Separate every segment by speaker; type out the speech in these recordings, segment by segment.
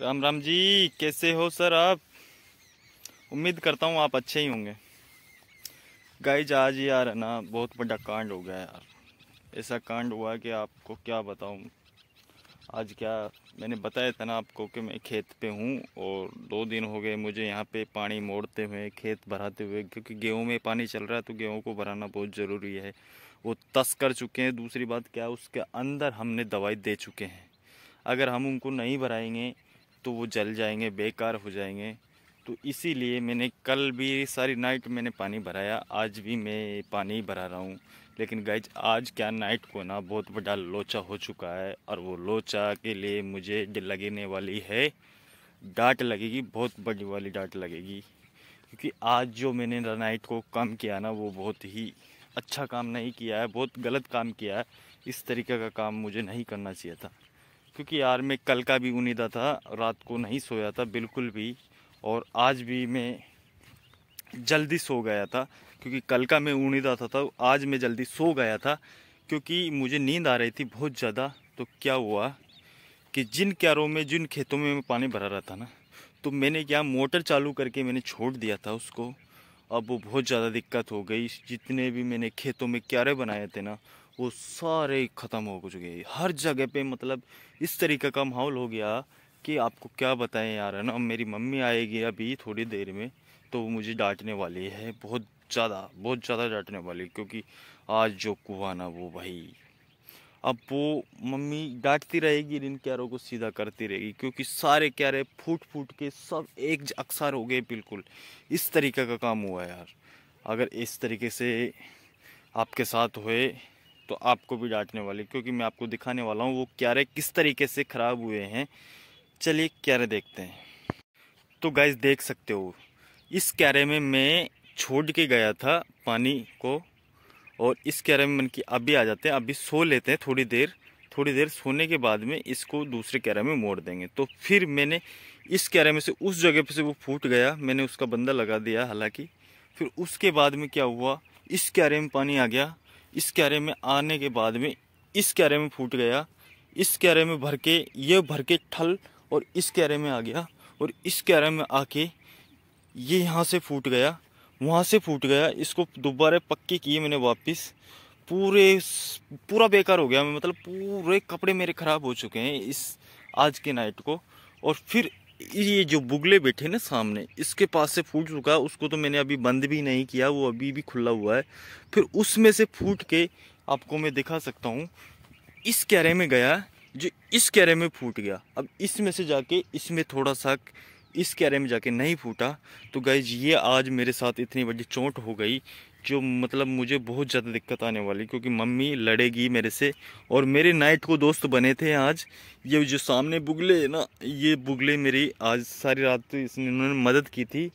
Speaker 1: राम राम जी कैसे हो सर आप उम्मीद करता हूँ आप अच्छे ही होंगे गाइज आज यार है ना बहुत बड़ा कांड हो गया यार ऐसा कांड हुआ कि आपको क्या बताऊँ आज क्या मैंने बताया था ना आपको कि मैं खेत पे हूँ और दो दिन हो गए मुझे यहाँ पे पानी मोड़ते हुए खेत भराते हुए क्योंकि गेहूँ में पानी चल रहा है तो गेहूँ को भराना बहुत ज़रूरी है वो तस कर चुके हैं दूसरी बात क्या उसके अंदर हमने दवाई दे चुके हैं अगर हम उनको नहीं भराएंगे तो वो जल जाएंगे बेकार हो जाएंगे तो इसीलिए मैंने कल भी सारी नाइट मैंने पानी भराया आज भी मैं पानी भरा रहा हूँ लेकिन गाइज आज क्या नाइट को ना बहुत बड़ा लोचा हो चुका है और वो लोचा के लिए मुझे लगने वाली है डांट लगेगी बहुत बड़ी वाली डांट लगेगी क्योंकि आज जो मैंने नाइट को काम किया ना वो बहुत ही अच्छा काम नहीं किया है बहुत गलत काम किया है इस तरीके का काम मुझे नहीं करना चाहिए था क्योंकि यार मैं कल का भी उनीदा था रात को नहीं सोया था बिल्कुल भी और आज भी मैं जल्दी सो गया था क्योंकि कल का मैं उनीदा था, था तो आज मैं जल्दी सो गया था क्योंकि मुझे नींद आ रही थी बहुत ज़्यादा तो क्या हुआ कि जिन क्यारों में जिन खेतों में मैं पानी भरा रहा था ना तो मैंने क्या मोटर चालू करके मैंने छोड़ दिया था उसको अब वो बहुत ज़्यादा दिक्कत हो गई जितने भी मैंने खेतों में क्यारे बनाए थे ना वो सारे ख़त्म हो चुके हैं हर जगह पे मतलब इस तरीके का माहौल हो गया कि आपको क्या बताएं यार है ना मेरी मम्मी आएगी अभी थोड़ी देर में तो वो मुझे डांटने वाली है बहुत ज़्यादा बहुत ज़्यादा डांटने वाली क्योंकि आज जो कुआ ना वो भाई अब वो मम्मी डांटती रहेगी इन क्यारों को सीधा करती रहेगी क्योंकि सारे क्यारे फूट फूट के सब एक अक्सर हो गए बिल्कुल इस तरीके का काम हुआ यार अगर इस तरीके से आपके साथ हुए तो आपको भी डांटने वाले क्योंकि मैं आपको दिखाने वाला हूँ वो क्यारे किस तरीके से ख़राब हुए हैं चलिए क्यारे देखते हैं तो गाइस देख सकते हो इस क्यारे में मैं छोड़ के गया था पानी को और इस क्यारे में मन की अभी आ जाते हैं अभी सो लेते हैं थोड़ी देर थोड़ी देर सोने के बाद में इसको दूसरे कैरे में मोड़ देंगे तो फिर मैंने इस कैरे में से उस जगह पर से वो फूट गया मैंने उसका बंदा लगा दिया हालांकि फिर उसके बाद में क्या हुआ इस कैरे में पानी आ गया इस कैरे में आने के बाद में इस कैरे में फूट गया इस कैरे में भर के ये भर के ठल और इस कैरे में आ गया और इस कैरे में आके ये यहाँ से फूट गया वहाँ से फूट गया इसको दोबारा पक्के किए मैंने वापस पूरे पूरा बेकार हो गया मतलब पूरे कपड़े मेरे ख़राब हो चुके हैं इस आज के नाइट को और फिर ये जो बुगले बैठे ना सामने इसके पास से फूट चुका है उसको तो मैंने अभी बंद भी नहीं किया वो अभी भी खुला हुआ है फिर उसमें से फूट के आपको मैं दिखा सकता हूँ इस कैरे में गया जो इस कैरे में फूट गया अब इसमें से जाके इसमें थोड़ा सा इस कैरे में जाके नहीं फूटा तो गई ये आज मेरे साथ इतनी बड़ी चोट हो गई जो मतलब मुझे बहुत ज़्यादा दिक्कत आने वाली क्योंकि मम्मी लड़ेगी मेरे से और मेरे नाइट को दोस्त बने थे आज ये जो सामने बुगले ना ये बुगले मेरी आज सारी रात तो इसने उन्होंने मदद की थी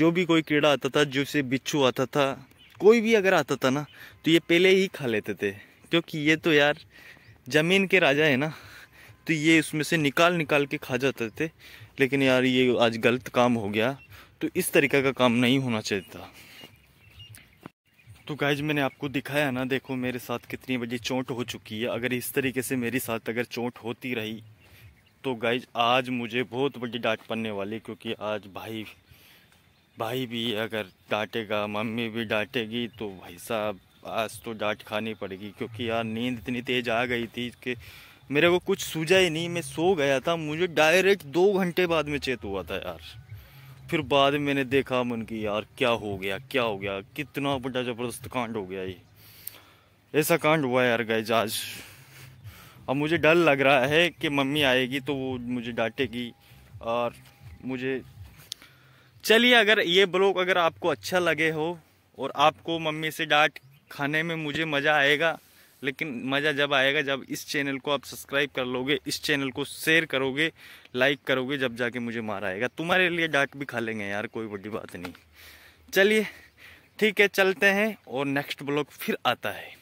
Speaker 1: जो भी कोई कीड़ा आता था जो से बिच्छू आता था कोई भी अगर आता था ना तो ये पहले ही खा लेते थे क्योंकि ये तो यार ज़मीन के राजा है ना तो ये उसमें से निकाल निकाल के खा जाते थे लेकिन यार ये आज गलत काम हो गया तो इस तरीके का काम नहीं होना चाहिए था तो गाइज मैंने आपको दिखाया ना देखो मेरे साथ कितनी बजे चोट हो चुकी है अगर इस तरीके से मेरे साथ अगर चोट होती रही तो गाइज आज मुझे बहुत बड़ी डांट पड़ने वाली क्योंकि आज भाई भाई भी अगर डांटेगा मम्मी भी डांटेगी तो भाई साहब आज तो डांट खानी पड़ेगी क्योंकि यार नींद इतनी तेज़ आ गई थी कि मेरे को कुछ सूझा ही नहीं मैं सो गया था मुझे डायरेक्ट दो घंटे बाद में चेत हुआ था यार फिर बाद में मैंने देखा मन की यार क्या हो गया क्या हो गया कितना बड़ा ज़बरदस्त कांड हो गया ये ऐसा कांड हुआ यार गैज आज अब मुझे डर लग रहा है कि मम्मी आएगी तो वो मुझे डांटेगी और मुझे चलिए अगर ये ब्लॉग अगर आपको अच्छा लगे हो और आपको मम्मी से डांट खाने में मुझे मज़ा आएगा लेकिन मज़ा जब आएगा जब इस चैनल को आप सब्सक्राइब कर लोगे इस चैनल को शेयर करोगे लाइक करोगे जब जाके मुझे मारा आएगा तुम्हारे लिए डाक भी खा लेंगे यार कोई बड़ी बात नहीं चलिए ठीक है चलते हैं और नेक्स्ट ब्लॉग फिर आता है